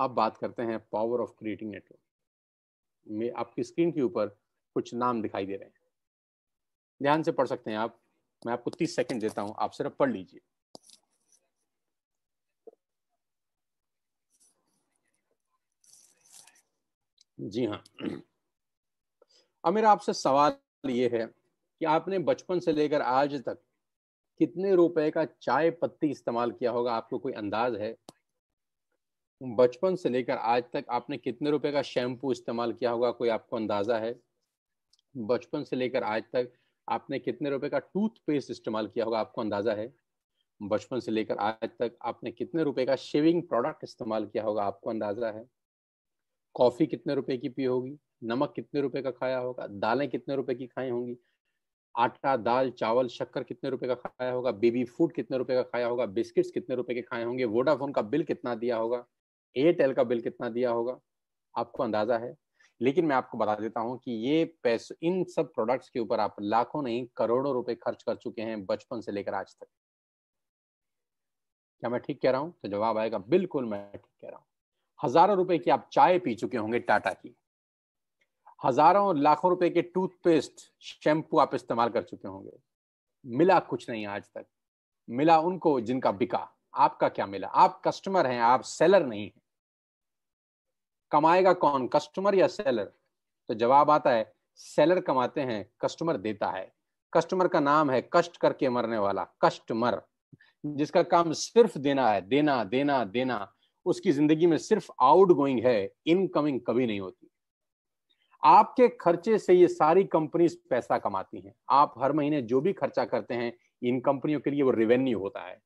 अब बात करते हैं पावर ऑफ क्रिएटिंग नेटवर्क में आपकी स्क्रीन के ऊपर कुछ नाम दिखाई दे रहे हैं ध्यान से पढ़ सकते हैं आप मैं आपको तीस सेकंड देता हूं आप सिर्फ पढ़ लीजिए जी हाँ अब मेरा आपसे सवाल ये है कि आपने बचपन से लेकर आज तक कितने रुपए का चाय पत्ती इस्तेमाल किया होगा आपको कोई अंदाज है बचपन से लेकर आज तक आपने कितने रुपए का शैम्पू इस्तेमाल किया होगा कोई आपको अंदाजा है बचपन से लेकर आज तक आपने कितने रुपए का टूथपेस्ट इस्तेमाल किया होगा आपको अंदाजा है बचपन से लेकर आज तक आपने कितने रुपए का शेविंग प्रोडक्ट इस्तेमाल किया होगा आपको अंदाजा है कॉफी कितने रुपए की पी होगी नमक कितने रुपए का खाया होगा दालें कितने रुपए की खाई होंगी आटा दाल चावल शक्कर कितने रुपए का खाया होगा बेबी फूड कितने रुपए का खाया होगा बिस्किट्स कितने रुपए के खाए होंगे वोडाफोन का बिल कितना दिया होगा एयरटेल का बिल कितना दिया होगा आपको अंदाजा है लेकिन मैं आपको बता देता हूं कि ये पैसे इन सब प्रोडक्ट्स के ऊपर आप लाखों नहीं करोड़ों रुपए खर्च कर चुके हैं बचपन से लेकर आज तक क्या मैं ठीक कह रहा हूं तो जवाब आएगा बिल्कुल मैं ठीक कह रहा हूं हजारों रुपए की आप चाय पी चुके होंगे टाटा की हजारों लाखों रुपए के टूथपेस्ट शैम्पू आप इस्तेमाल कर चुके होंगे मिला कुछ नहीं आज तक मिला उनको जिनका बिका आपका क्या मिला आप कस्टमर हैं आप सेलर नहीं हैं कमाएगा कौन कस्टमर या सेलर तो जवाब आता है सेलर कमाते हैं कस्टमर देता है कस्टमर का नाम है कष्ट करके मरने वाला कस्टमर जिसका काम सिर्फ देना है देना देना देना उसकी जिंदगी में सिर्फ आउट गोइंग है इनकमिंग कभी नहीं होती आपके खर्चे से ये सारी कंपनीज पैसा कमाती हैं आप हर महीने जो भी खर्चा करते हैं इन कंपनियों के लिए वो रेवेन्यू होता है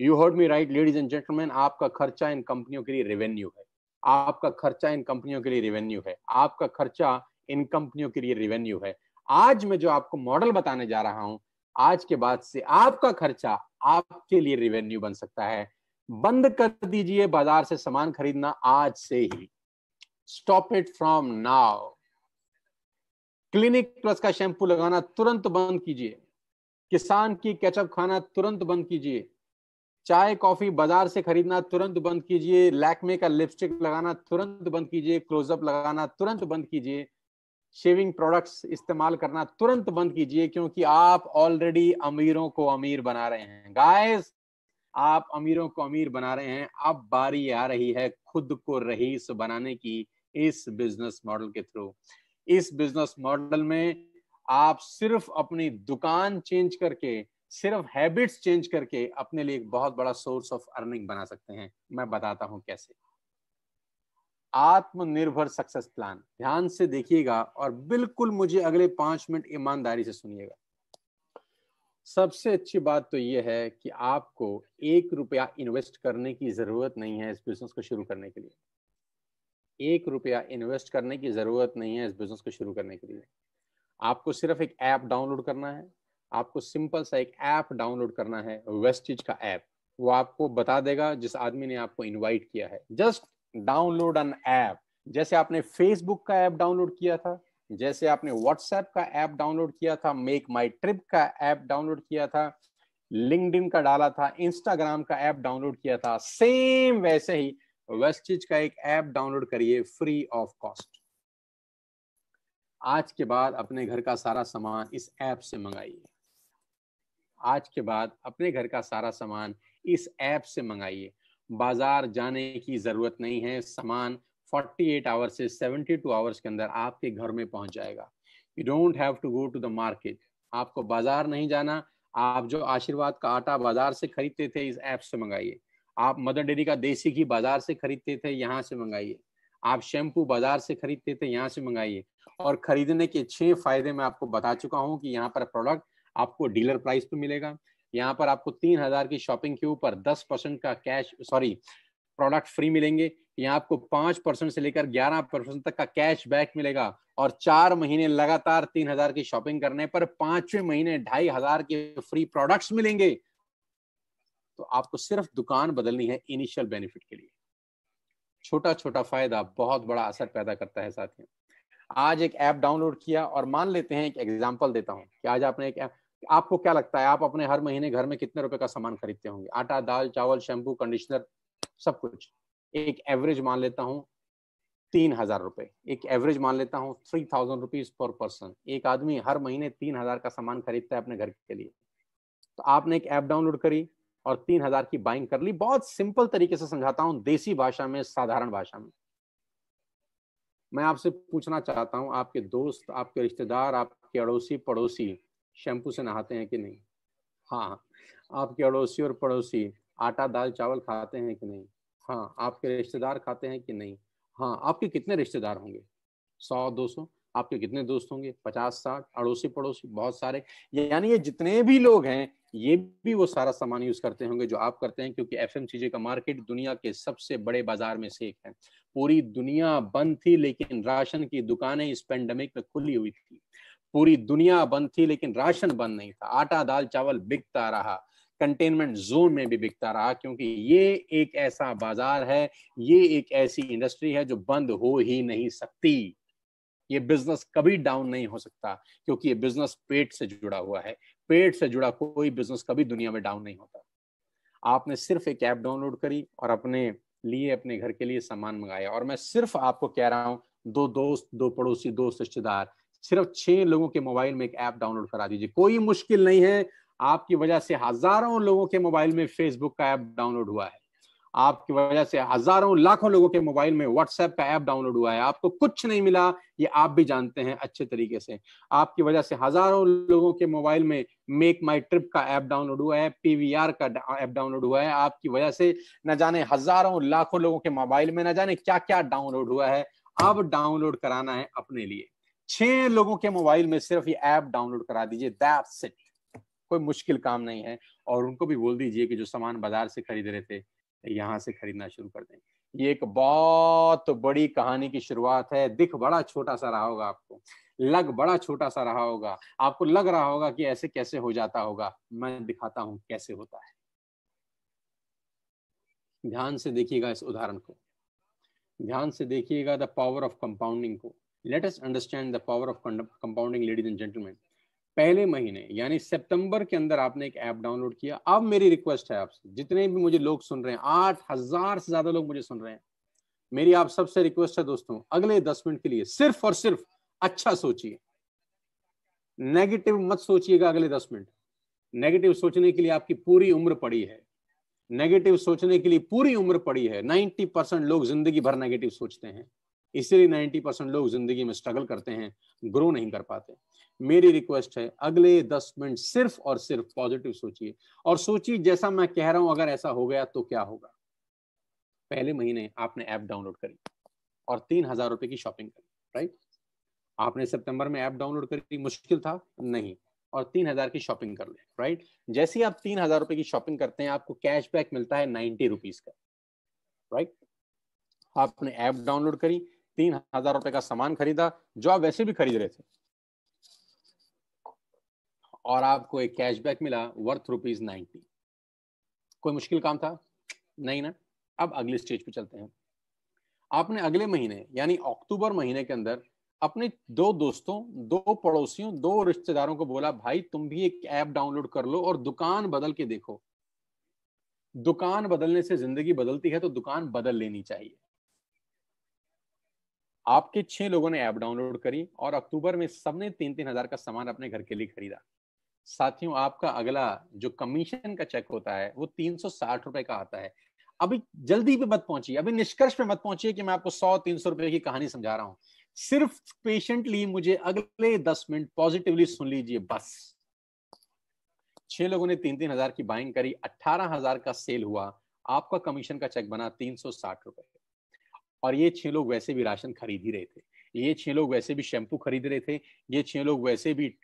you heard me right ladies and gentleman आपका खर्चा इन कंपनियों के लिए रेवेन्यू है आपका खर्चा इन कंपनियों के लिए रेवेन्यू है आपका खर्चा इन कंपनियों के लिए रेवेन्यू है आज मैं जो आपको मॉडल बताने जा रहा हूं आज के बाद से आपका खर्चा आपके लिए रेवेन्यू बन सकता है बंद कर दीजिए बाजार से सामान खरीदना आज से ही stop it from now Clinic Plus का शैंपू लगाना तुरंत बंद कीजिए किसान की कैचअप खाना तुरंत बंद कीजिए चाय कॉफी बाजार से खरीदना तुरंत बंद कीजिए लैकमे का लिपस्टिक लगाना तुरंत बंद कीजिए क्लोजअप लगाना तुरंत बंद कीजिए शेविंग प्रोडक्ट्स इस्तेमाल करना तुरंत बंद कीजिए क्योंकि आप ऑलरेडी अमीरों को अमीर बना रहे हैं गाइस आप अमीरों को अमीर बना रहे हैं अब बारी आ रही है खुद को रईस बनाने की इस बिजनेस मॉडल के थ्रू इस बिजनेस मॉडल में आप सिर्फ अपनी दुकान चेंज करके सिर्फ हैबिट्स चेंज करके अपने लिए एक बहुत बड़ा सोर्स ऑफ अर्निंग बना सकते हैं मैं बताता हूं कैसे आत्मनिर्भर सक्सेस प्लान ध्यान से देखिएगा और बिल्कुल मुझे अगले पांच मिनट ईमानदारी से सुनिएगा सबसे अच्छी बात तो यह है कि आपको एक रुपया इन्वेस्ट करने की जरूरत नहीं है इस बिजनेस को शुरू करने के लिए एक रुपया इन्वेस्ट करने की जरूरत नहीं है इस बिजनेस को शुरू करने के लिए आपको सिर्फ एक ऐप डाउनलोड करना है आपको सिंपल सा एक ऐप डाउनलोड करना है वेस्टिज का ऐप वो आपको बता देगा जिस आदमी ने आपको इनवाइट किया है जस्ट डाउनलोड एन ऐप जैसे आपने फेसबुक का ऐप डाउनलोड किया था जैसे आपने व्हाट्सएप का ऐप डाउनलोड किया था मेक माई ट्रिप का ऐप डाउनलोड किया था लिंकड का डाला था इंस्टाग्राम का ऐप डाउनलोड किया था सेम वैसे ही वेस्टिज का एक ऐप डाउनलोड करिए फ्री ऑफ कॉस्ट आज के बाद अपने घर का सारा सामान इस ऐप से मंगाइए आज के बाद अपने घर का सारा सामान इस ऐप से मंगाइए बाजार जाने की जरूरत नहीं है सामान 48 एट आवर्स से 72 आवर्स के अंदर आपके घर में पहुंच जाएगा you don't have to go to the market आपको बाजार नहीं जाना आप जो आशीर्वाद का आटा बाजार से खरीदते थे इस ऐप से मंगाइए आप मदर डेरी का देसी घी बाजार से खरीदते थे यहाँ से मंगाइए आप शैम्पू बाजार से खरीदते थे यहाँ से मंगाइए और खरीदने के छह फायदे मैं आपको बता चुका हूँ कि यहाँ पर प्रोडक्ट आपको डीलर प्राइस पे तो मिलेगा यहाँ पर आपको तीन हजार की शॉपिंग के ऊपर दस परसेंट का कैश सॉरी प्रोडक्ट फ्री मिलेंगे यहाँ आपको पांच परसेंट से लेकर ग्यारह परसेंट तक का कैश बैक मिलेगा और चार महीने लगातार तीन हजार की शॉपिंग करने पर पांचवें महीने ढाई हजार के फ्री प्रोडक्ट्स मिलेंगे तो आपको सिर्फ दुकान बदलनी है इनिशियल बेनिफिट के लिए छोटा छोटा फायदा बहुत बड़ा असर पैदा करता है साथियों आज एक ऐप डाउनलोड किया और मान लेते हैं एक एग्जाम्पल देता हूँ कि आज आपने एक आपको क्या लगता है आप अपने हर महीने घर में कितने रुपए का सामान खरीदते होंगे आटा दाल चावल शैम्पू कंडीशनर सब कुछ एक एवरेज मान लेता हूँ तीन हजार रुपए एक एवरेज मान लेता हूँ three thousand rupees per person एक आदमी हर महीने तीन हजार का सामान खरीदता है अपने घर के लिए तो आपने एक ऐप डाउनलोड करी और तीन हजार की बाइंग कर ली बहुत सिंपल तरीके से समझाता हूँ देसी भाषा में साधारण भाषा में मैं आपसे पूछना चाहता हूँ आपके दोस्त आपके रिश्तेदार आपके अड़ोसी पड़ोसी शैम्पू से नहाते हैं कि नहीं हाँ आपके अड़ोसी और पड़ोसी आटा दाल चावल खाते हैं कि नहीं हाँ आपके रिश्तेदार खाते हैं कि नहीं हाँ आपके कितने रिश्तेदार होंगे सौ दो सौ आपके कितने दोस्त होंगे पचास साठ अड़ोसी पड़ोसी बहुत सारे यानी ये जितने भी लोग हैं ये भी वो सारा सामान यूज करते होंगे जो आप करते हैं क्योंकि एफ का मार्केट दुनिया के सबसे बड़े बाजार में से एक है पूरी दुनिया बंद थी लेकिन राशन की दुकानें इस पेंडेमिक में खुली हुई थी पूरी दुनिया बंद थी लेकिन राशन बंद नहीं था आटा दाल चावल बिकता रहा कंटेनमेंट जोन में भी बिकता रहा क्योंकि ये एक ऐसा बाजार है ये एक ऐसी इंडस्ट्री है जो बंद हो ही नहीं सकती ये बिजनेस कभी डाउन नहीं हो सकता क्योंकि ये बिजनेस पेट से जुड़ा हुआ है पेड से जुड़ा कोई बिजनेस कभी दुनिया में डाउन नहीं होता आपने सिर्फ एक ऐप डाउनलोड करी और अपने लिए अपने घर के लिए सामान मंगाया और मैं सिर्फ आपको कह रहा हूँ दो दोस्त दो पड़ोसी दोस्त रिश्तेदार सिर्फ छह लोगों के मोबाइल में एक ऐप डाउनलोड करा दीजिए कोई मुश्किल नहीं है आपकी वजह से हजारों लोगों के मोबाइल में फेसबुक का ऐप डाउनलोड हुआ है आपकी वजह से हजारों लाखों लोगों के मोबाइल में व्हाट्सएप का ऐप डाउनलोड हुआ है आपको कुछ नहीं मिला ये आप भी जानते हैं अच्छे तरीके से आपकी वजह से हजारों लोगों के मोबाइल में मेक माई ट्रिप का ऐप डाउनलोड हुआ है पीवीआर का ऐप डाउनलोड हुआ है आपकी वजह से न जाने हजारों लाखों लोगों के मोबाइल में न जाने क्या क्या डाउनलोड हुआ है अब डाउनलोड कराना है अपने लिए छह लोगों के मोबाइल में सिर्फ ये ऐप डाउनलोड करा दीजिए दैट्स इट कोई मुश्किल काम नहीं है और उनको भी बोल दीजिए कि जो सामान बाजार से खरीद रहे थे यहाँ से खरीदना शुरू कर दें ये एक बहुत बड़ी कहानी की शुरुआत है दिख बड़ा छोटा सा रहा होगा आपको लग बड़ा छोटा सा रहा होगा आपको लग रहा होगा कि ऐसे कैसे हो जाता होगा मैं दिखाता हूं कैसे होता है ध्यान से देखिएगा इस उदाहरण को ध्यान से देखिएगा द पावर ऑफ कंपाउंडिंग को let us understand the power of compounding ladies and gentleman पहले महीने यानी सितंबर के अंदर आपने एक ऐप डाउनलोड किया अब मेरी रिक्वेस्ट है आपसे जितने भी मुझे लोग सुन रहे हैं आठ हजार से ज्यादा लोग मुझे सुन रहे हैं मेरी आप सबसे रिक्वेस्ट है दोस्तों अगले दस मिनट के लिए सिर्फ और सिर्फ अच्छा सोचिए नेगेटिव मत सोचिएगा अगले दस मिनट नेगेटिव सोचने के लिए आपकी पूरी उम्र पड़ी है नेगेटिव सोचने के लिए पूरी उम्र पड़ी है 90 परसेंट लोग जिंदगी भर नेगेटिव सोचते हैं इसीलिए 90 परसेंट लोग जिंदगी में स्ट्रगल करते हैं ग्रो नहीं कर पाते मेरी रिक्वेस्ट है अगले दस मिनट सिर्फ और सिर्फ पॉजिटिव सोचिए और सोचिए जैसा मैं कह रहा हूं अगर ऐसा हो गया तो क्या होगा पहले महीने आपने ऐप डाउनलोड करी और तीन हजार रुपए की शॉपिंग करी राइट आपने सितंबर में ऐप डाउनलोड करी मुश्किल था नहीं और तीन हजार की शॉपिंग कर ले राइट जैसे ही आप तीन हजार रुपए की शॉपिंग करते हैं आपको कैशबैक मिलता है नाइनटी रुपीज का राइट आपने ऐप डाउनलोड करी तीन हजार रुपए का सामान खरीदा जो आप वैसे भी खरीद रहे थे और आपको एक कैशबैक मिला वर्थ रुपीज नाइनटी कोई मुश्किल काम था नहीं ना अब अगले स्टेज पे चलते हैं आपने अगले महीने यानी अक्टूबर महीने के अंदर अपने दो दोस्तों दो पड़ोसियों दो रिश्तेदारों को बोला भाई तुम भी एक ऐप डाउनलोड कर लो और दुकान बदल के देखो दुकान बदलने से जिंदगी बदलती है तो दुकान बदल लेनी चाहिए आपके छह लोगों ने ऐप डाउनलोड करी और अक्टूबर में सबने तीन तीन हजार का सामान अपने घर के लिए खरीदा साथियों आपका अगला जो कमीशन का चेक होता है वो तीन सौ साठ रुपए का आता है अभी जल्दी पे मत पहुंचिए अभी निष्कर्ष पे मत पहुंचिए कि मैं आपको सौ तीन सौ रुपए की कहानी समझा रहा हूँ सिर्फ पेशेंटली मुझे अगले दस मिनट पॉजिटिवली सुन लीजिए बस छह लोगों ने तीन तीन हजार की बाइंग करी अट्ठारह हजार का सेल हुआ आपका कमीशन का चेक बना तीन सौ साठ रुपए और ये छह लोग वैसे भी राशन खरीद ही रहे थे ये छह लोग वैसे भी शैम्पू खरीद रहे थे ये छह लोग वैसे भी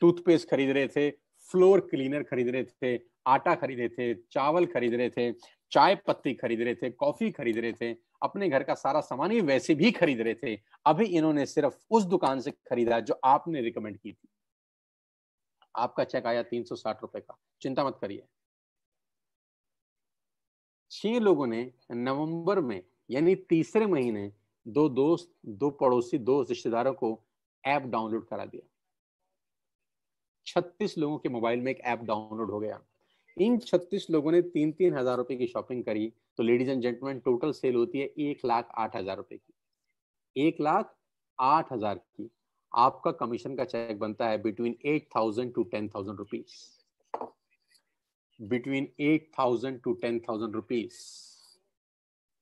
टूथपेस्ट खरीद रहे थे फ्लोर क्लीनर खरीद रहे थे आटा खरीद रहे थे चावल खरीद रहे थे चाय पत्ती खरीद रहे थे कॉफी खरीद रहे थे अपने घर का सारा सामान ही वैसे भी खरीद रहे थे अभी इन्होंने सिर्फ उस दुकान से खरीदा जो आपने रिकमेंड की थी आपका चेक आया तीन सौ साठ रुपए का चिंता मत करिए छह लोगों ने नवंबर में यानी तीसरे महीने दो दोस्त दो पड़ोसी दो रिश्तेदारों को ऐप डाउनलोड करा दिया छत्तीस लोगों के मोबाइल में एक ऐप डाउनलोड हो गया इन छत्तीस लोगों ने तीन तीन हजार रुपए की शॉपिंग करी तो ladies and gentleman total sale होती है एक लाख आठ हजार रुपए की एक लाख आठ हजार की आपका कमीशन का चेक बनता है between eight thousand to ten thousand rupees between eight thousand to ten thousand rupees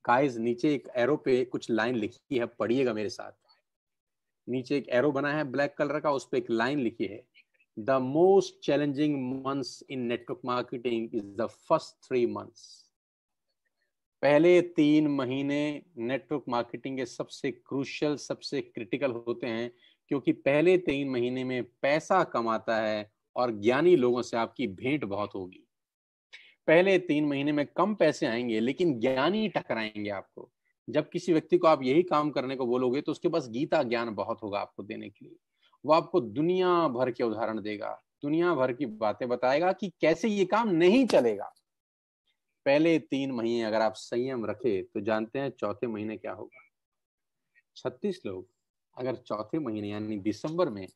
guys नीचे एक एरो पे कुछ लाइन लिखी है पढ़िएगा मेरे साथ नीचे एक एरो बना है ब्लैक कलर का उस पर एक लाइन लिखी है the most challenging months in network marketing is the first three months पहले तीन महीने नेटवर्क मार्केटिंग के सबसे क्रूशल सबसे क्रिटिकल होते हैं क्योंकि पहले तीन महीने में पैसा कमाता है और ज्ञानी लोगों से आपकी भेंट बहुत होगी पहले तीन महीने में कम पैसे आएंगे लेकिन ज्ञानी टकराएंगे आपको जब किसी व्यक्ति को आप यही काम करने को बोलोगे तो उसके पास गीता ज्ञान बहुत होगा आपको देने के लिए वो आपको दुनिया भर के उदाहरण देगा दुनिया भर की बातें बताएगा कि कैसे ये काम नहीं चलेगा पहले तीन महीने अगर आप संयम रखे तो जानते हैं चौथे महीने क्या होगा छत्तीस लोग अगर चौथे महीने यानी दिसंबर में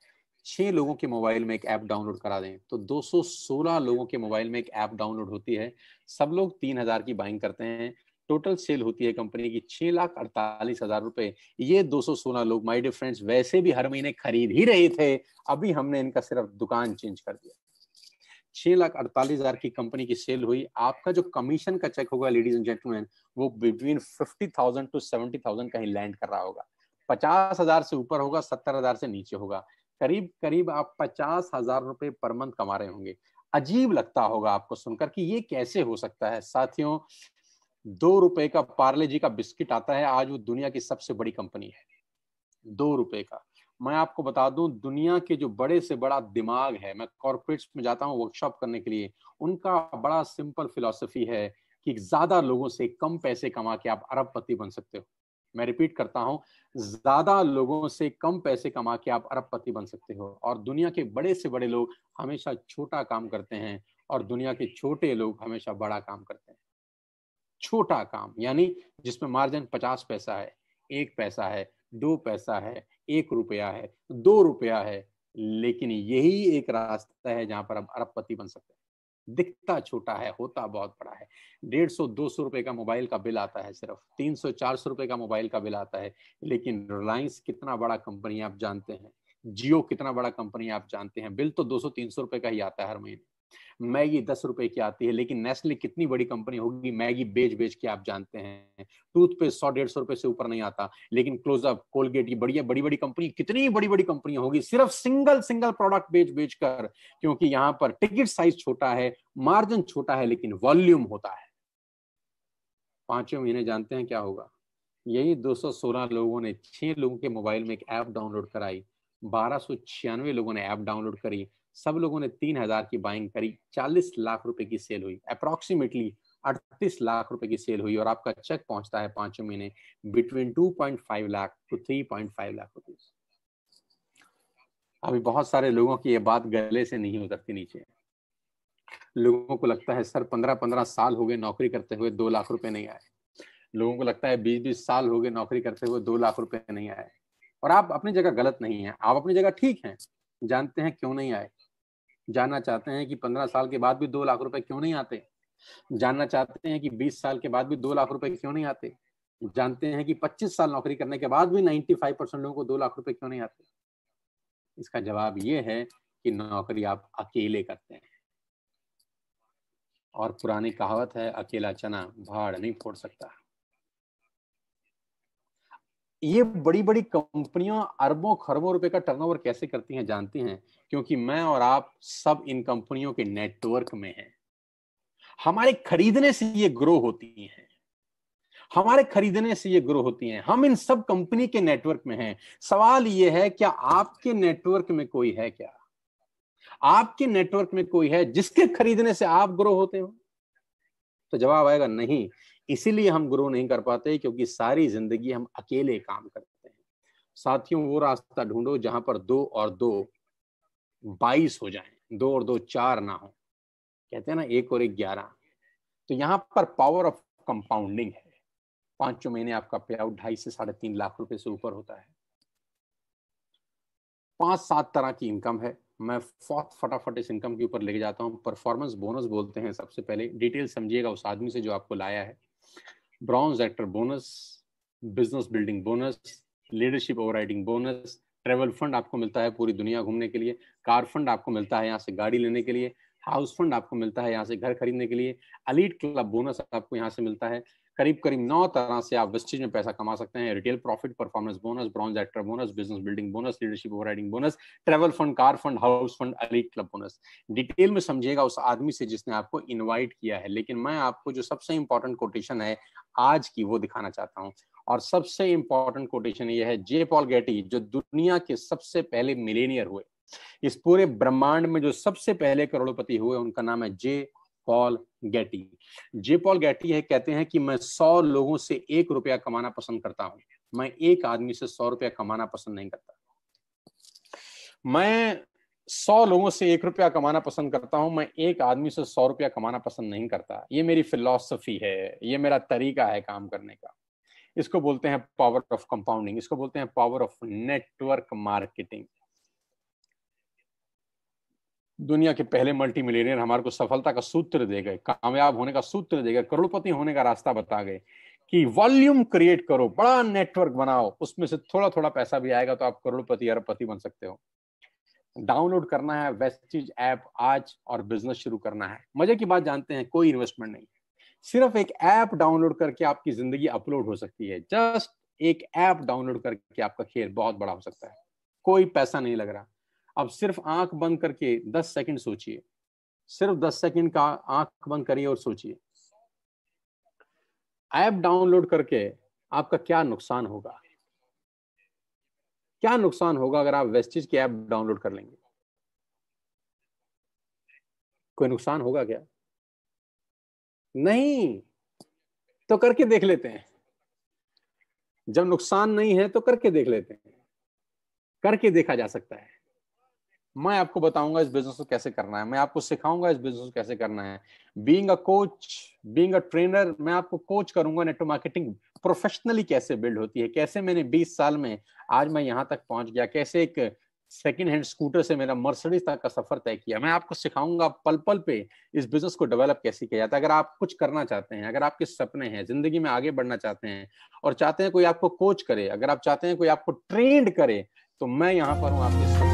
छह लोगों के मोबाइल में एक ऐप डाउनलोड करा दें तो 216 लोगों के मोबाइल में एक ऐप डाउनलोड होती है सब लोग तीन हजार की बाइंग करते हैं टोटल सेल होती है कंपनी की छह लाख अड़तालीस हजार रुपए ये दो सौ सोलह लोग माय डियर फ्रेंड्स वैसे भी हर महीने खरीद ही रहे थे अभी हमने इनका सिर्फ दुकान चेंज कर दिया छह लाख अड़तालीस हजार की कंपनी की सेल हुई आपका जो कमीशन का चेक होगा लेडीज एंड जेंटलमैन वो between fifty thousand to seventy thousand कहीं लैंड कर रहा होगा पचास हजार से ऊपर होगा सत्तर हजार से नीचे होगा करीब करीब आप पचास हजार रुपए पर मंथ कमा रहे होंगे अजीब लगता होगा आपको सुनकर कि ये कैसे हो सकता है साथियों दो रुपए का पार्ले जी का बिस्किट आता है आज वो दुनिया की सबसे बड़ी कंपनी है दो रुपए का मैं आपको बता दूं दुनिया के जो बड़े से बड़ा दिमाग है मैं कॉर्पोरेट्स में जाता हूँ वर्कशॉप करने के लिए उनका बड़ा सिंपल फिलोसफी है कि ज्यादा लोगों से कम पैसे कमा के आप अरबपति बन सकते हो मैं रिपीट करता हूँ ज्यादा लोगों से कम पैसे कमा के आप अरबपति बन सकते हो और दुनिया के बड़े से बड़े लोग हमेशा छोटा काम करते हैं और दुनिया के छोटे लोग हमेशा बड़ा काम करते हैं छोटा काम यानी जिसमें मार्जिन पचास पैसा है एक पैसा है दो पैसा है एक रुपया है दो रुपया है लेकिन यही एक रास्ता है जहां पर आप अरबपति बन सकते हैं दिखता छोटा है होता बहुत बड़ा है डेढ़ सौ दो सौ रुपए का मोबाइल का बिल आता है सिर्फ तीन सौ चार सौ रुपए का मोबाइल का बिल आता है लेकिन रिलायंस कितना बड़ा कंपनी आप जानते हैं जियो कितना बड़ा कंपनी आप जानते हैं बिल तो दो सौ तीन सौ रुपए का ही आता है हर महीने मैगी दस रुपए की आती है लेकिन नेस्ले कितनी बड़ी कंपनी होगी मैगी बेच बेच के आप जानते हैं टूथपेस्ट सौ डेढ़ सौ रुपए से ऊपर नहीं आता लेकिन क्लोजअप कोलगेट ये बढ़िया बड़ी बड़ी कंपनी कितनी बड़ी बड़ी कंपनी होगी सिर्फ सिंगल सिंगल प्रोडक्ट बेच बेच कर क्योंकि यहां पर टिकट साइज छोटा है मार्जिन छोटा है लेकिन वॉल्यूम होता है पांचवें महीने जानते हैं क्या होगा यही 216 लोगों ने छह लोगों के मोबाइल में एक ऐप डाउनलोड कराई बारह लोगों ने ऐप डाउनलोड करी सब लोगों ने तीन हजार की बाइंग करी चालीस लाख रुपए की सेल हुई अप्रोक्सीमेटली अड़तीस लाख रुपए की सेल हुई और आपका चेक पहुंचता है पांचों महीने between five lakh to five lakh rupees अभी बहुत सारे लोगों की ये बात गले से नहीं उतरती नीचे लोगों को लगता है सर पंद्रह पंद्रह साल हो गए नौकरी करते हुए दो लाख रुपए नहीं आए लोगों को लगता है बीस बीस साल हो गए नौकरी करते हुए दो लाख रुपए नहीं आए और आप अपनी जगह गलत नहीं है आप अपनी जगह ठीक है जानते हैं क्यों नहीं आए जानना चाहते हैं कि पंद्रह साल के बाद भी दो लाख रुपए क्यों नहीं आते जानना चाहते हैं कि बीस साल के बाद भी दो लाख रुपए क्यों नहीं आते जानते हैं कि पच्चीस साल नौकरी करने के बाद भी नाइन्टी फाइव परसेंट लोगों को दो लाख रुपए क्यों नहीं आते इसका जवाब ये है कि नौकरी आप अकेले करते हैं और पुरानी कहावत है अकेला चना भाड़ नहीं फोड़ सकता ये बड़ी बड़ी कंपनियां अरबों खरबों रुपए का टर्नओवर कैसे करती हैं जानते हैं क्योंकि मैं और आप सब इन कंपनियों के नेटवर्क में हैं हमारे खरीदने से ये ग्रो होती हैं हमारे खरीदने से ये ग्रो होती हैं हम इन सब कंपनी के नेटवर्क में हैं सवाल ये है क्या आपके नेटवर्क में कोई है क्या आपके नेटवर्क में कोई है जिसके खरीदने से आप ग्रो होते हो तो जवाब आएगा नहीं इसीलिए हम ग्रो नहीं कर पाते क्योंकि सारी जिंदगी हम अकेले काम करते हैं साथियों वो रास्ता ढूंढो जहां पर दो और दो बाईस हो जाए दो और दो चार ना हो कहते हैं ना एक और एक ग्यारह तो यहाँ पर पावर ऑफ कंपाउंडिंग है पांचों महीने आपका पे आउट ढाई से साढ़े तीन लाख रुपए से ऊपर होता है पांच सात तरह की इनकम है मैं फटाफट इस इनकम के ऊपर लेके जाता हूँ परफॉर्मेंस बोनस बोलते हैं सबसे पहले डिटेल समझिएगा उस आदमी से जो आपको लाया है bronze actor bonus business building bonus leadership overriding bonus travel fund आपको मिलता है पूरी दुनिया घूमने के लिए कार फंड आपको मिलता है यहाँ से गाड़ी लेने के लिए हाउस फंड आपको मिलता है यहाँ से घर खरीदने के लिए अलीट क्लब बोनस आपको यहाँ से मिलता है करीब करीब नौ तरह से आप वेस्टेज में पैसा कमा सकते हैं retail profit performance bonus bronze actor bonus business building bonus leadership overriding bonus travel fund car fund house fund elite club bonus detail में समझिएगा उस आदमी से जिसने आपको इन्वाइट किया है लेकिन मैं आपको जो सबसे इंपॉर्टेंट कोटेशन है आज की वो दिखाना चाहता हूँ और सबसे इंपॉर्टेंट कोटेशन ये है जे पॉल गेटी जो दुनिया के सबसे पहले मिलेनियर हुए इस पूरे ब्रह्मांड में जो सबसे पहले करोड़पति हुए उनका नाम है जे पॉल गैटी जे पॉल गैटी है कहते हैं कि मैं सौ लोगों से एक रुपया कमाना पसंद करता हूं मैं एक आदमी से सौ रुपया कमाना पसंद नहीं करता मैं सौ लोगों से एक रुपया कमाना पसंद करता हूं मैं एक आदमी से सौ रुपया कमाना पसंद नहीं करता ये मेरी फिलॉसफी है ये मेरा तरीका है काम करने का इसको बोलते हैं पावर ऑफ कंपाउंडिंग इसको बोलते हैं पावर ऑफ नेटवर्क मार्केटिंग दुनिया के पहले मल्टी मिलियनियर हमारे को सफलता का सूत्र दे गए कामयाब होने का सूत्र दे गए करोड़पति होने का रास्ता बता गए कि वॉल्यूम क्रिएट करो बड़ा नेटवर्क बनाओ उसमें से थोड़ा थोड़ा पैसा भी आएगा तो आप करोड़पति अरबपति बन सकते हो डाउनलोड करना है वेस्टिज ऐप आज और बिजनेस शुरू करना है मजे की बात जानते हैं कोई इन्वेस्टमेंट नहीं सिर्फ एक ऐप डाउनलोड करके आपकी जिंदगी अपलोड हो सकती है जस्ट एक ऐप डाउनलोड करके आपका खेल बहुत बड़ा हो सकता है कोई पैसा नहीं लग रहा अब सिर्फ आंख बंद करके दस सेकंड सोचिए सिर्फ दस सेकंड का आंख बंद करिए और सोचिए ऐप डाउनलोड करके आपका क्या नुकसान होगा क्या नुकसान होगा अगर आप वेस्टिज की ऐप डाउनलोड कर लेंगे कोई नुकसान होगा क्या नहीं तो करके देख लेते हैं जब नुकसान नहीं है तो करके देख लेते हैं करके देखा जा सकता है मैं आपको बताऊंगा इस बिजनेस को कैसे करना है मैं आपको सिखाऊंगा इस बिजनेस को कैसे करना है being a coach being a trainer मैं आपको कोच करूंगा नेटवर्क मार्केटिंग प्रोफेशनली कैसे बिल्ड होती है कैसे मैंने 20 साल में आज मैं यहाँ तक पहुंच गया कैसे एक सेकेंड हैंड स्कूटर से मेरा मर्सडीज तक का सफर तय किया मैं आपको सिखाऊंगा पल पल पे इस बिजनेस को डेवलप कैसे किया जाता है अगर आप कुछ करना चाहते हैं अगर आपके सपने हैं जिंदगी में आगे बढ़ना चाहते हैं और चाहते हैं कोई आपको कोच करे अगर आप चाहते हैं कोई आपको ट्रेंड करे तो मैं यहाँ पर हूँ आपके